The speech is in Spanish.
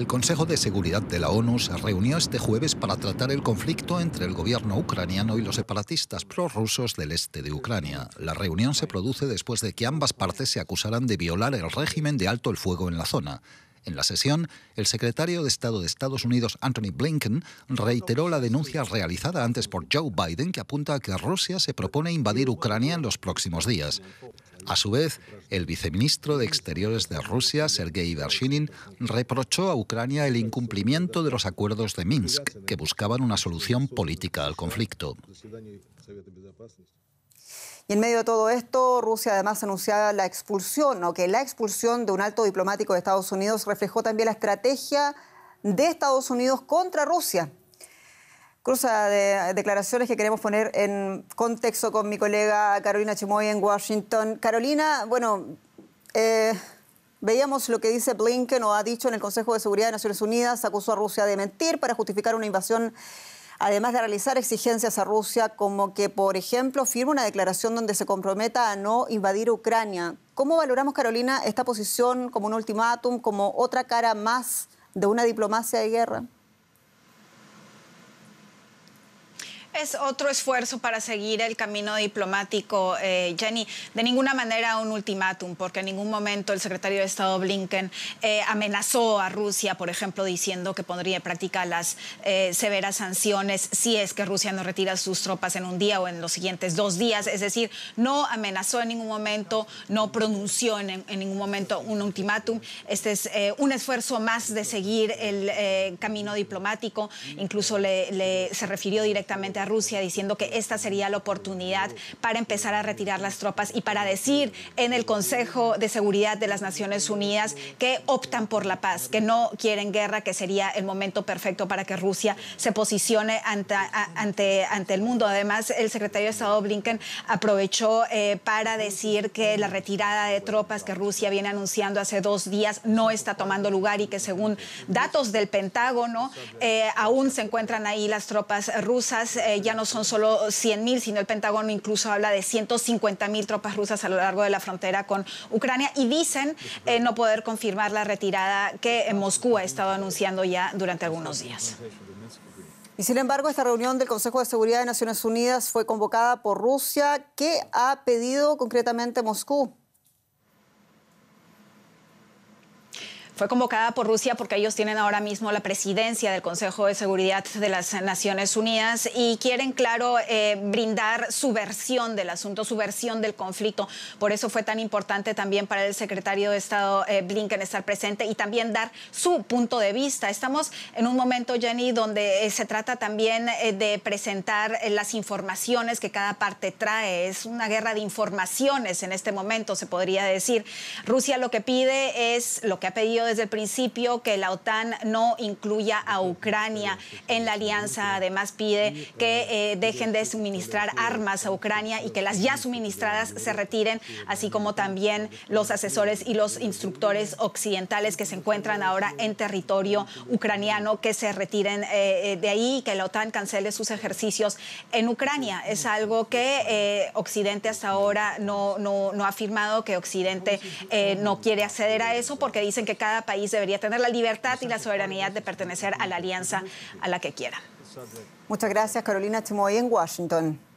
El Consejo de Seguridad de la ONU se reunió este jueves para tratar el conflicto entre el gobierno ucraniano y los separatistas prorrusos del este de Ucrania. La reunión se produce después de que ambas partes se acusaran de violar el régimen de alto el fuego en la zona. En la sesión, el secretario de Estado de Estados Unidos, Anthony Blinken, reiteró la denuncia realizada antes por Joe Biden que apunta a que Rusia se propone invadir Ucrania en los próximos días. A su vez, el viceministro de Exteriores de Rusia, Sergei Vershinin, reprochó a Ucrania el incumplimiento de los acuerdos de Minsk, que buscaban una solución política al conflicto. Y en medio de todo esto, Rusia además anunciaba la expulsión, o que la expulsión de un alto diplomático de Estados Unidos reflejó también la estrategia de Estados Unidos contra Rusia cruza de declaraciones que queremos poner en contexto con mi colega Carolina Chimoy en Washington. Carolina, bueno, eh, veíamos lo que dice Blinken o ha dicho en el Consejo de Seguridad de Naciones Unidas, acusó a Rusia de mentir para justificar una invasión. Además de realizar exigencias a Rusia, como que, por ejemplo, firma una declaración donde se comprometa a no invadir Ucrania. ¿Cómo valoramos, Carolina, esta posición como un ultimátum, como otra cara más de una diplomacia de guerra? Es otro esfuerzo para seguir el camino diplomático, eh, Jenny. De ninguna manera un ultimátum, porque en ningún momento el secretario de Estado Blinken eh, amenazó a Rusia, por ejemplo, diciendo que pondría en práctica las eh, severas sanciones si es que Rusia no retira sus tropas en un día o en los siguientes dos días. Es decir, no amenazó en ningún momento, no pronunció en, ningún momento un ultimátum. Este es un esfuerzo más de seguir el camino diplomático. Incluso se refirió directamente Rusia diciendo que esta sería la oportunidad para empezar a retirar las tropas y para decir en el Consejo de Seguridad de las Naciones Unidas que optan por la paz, que no quieren guerra, que sería el momento perfecto para que Rusia se posicione ante, ante, el mundo. Además, el secretario de Estado Blinken aprovechó eh, para decir que la retirada de tropas que Rusia viene anunciando hace dos días no está tomando lugar y que según datos del Pentágono eh, aún se encuentran ahí las tropas rusas. Eh, eh, ya no son solo 100.000, sino el Pentágono incluso habla de 150.000 tropas rusas a lo largo de la frontera con Ucrania y dicen eh, no poder confirmar la retirada que eh, Moscú ha estado anunciando ya durante algunos días. Y sin embargo, esta reunión del Consejo de Seguridad de Naciones Unidas fue convocada por Rusia. ¿Qué ha pedido concretamente Moscú? Fue convocada por Rusia porque ellos tienen ahora mismo la presidencia del Consejo de Seguridad de las Naciones Unidas y quieren, claro, eh, brindar su versión del asunto, su versión del conflicto. Por eso fue tan importante también para el secretario de Estado eh, Blinken estar presente y también dar su punto de vista. Estamos en un momento, Jenny, donde eh, se trata también de presentar las informaciones que cada parte trae. Es una guerra de informaciones en este momento, se podría decir. Rusia lo que pide es, lo que ha pedido desde el principio que la OTAN no incluya a Ucrania en la alianza. Además, pide que dejen de suministrar armas a Ucrania y que las ya suministradas se retiren, así como también los asesores y los instructores occidentales que se encuentran ahora en territorio ucraniano, que se retiren de ahí, y que la OTAN cancele sus ejercicios en Ucrania. Es algo que Occidente hasta ahora no, no, no, ha afirmado, que Occidente no quiere acceder a eso porque dicen que cada país debería tener la libertad y la soberanía de pertenecer a la alianza a la que quiera. Muchas gracias, Carolina Chimoy, en Washington.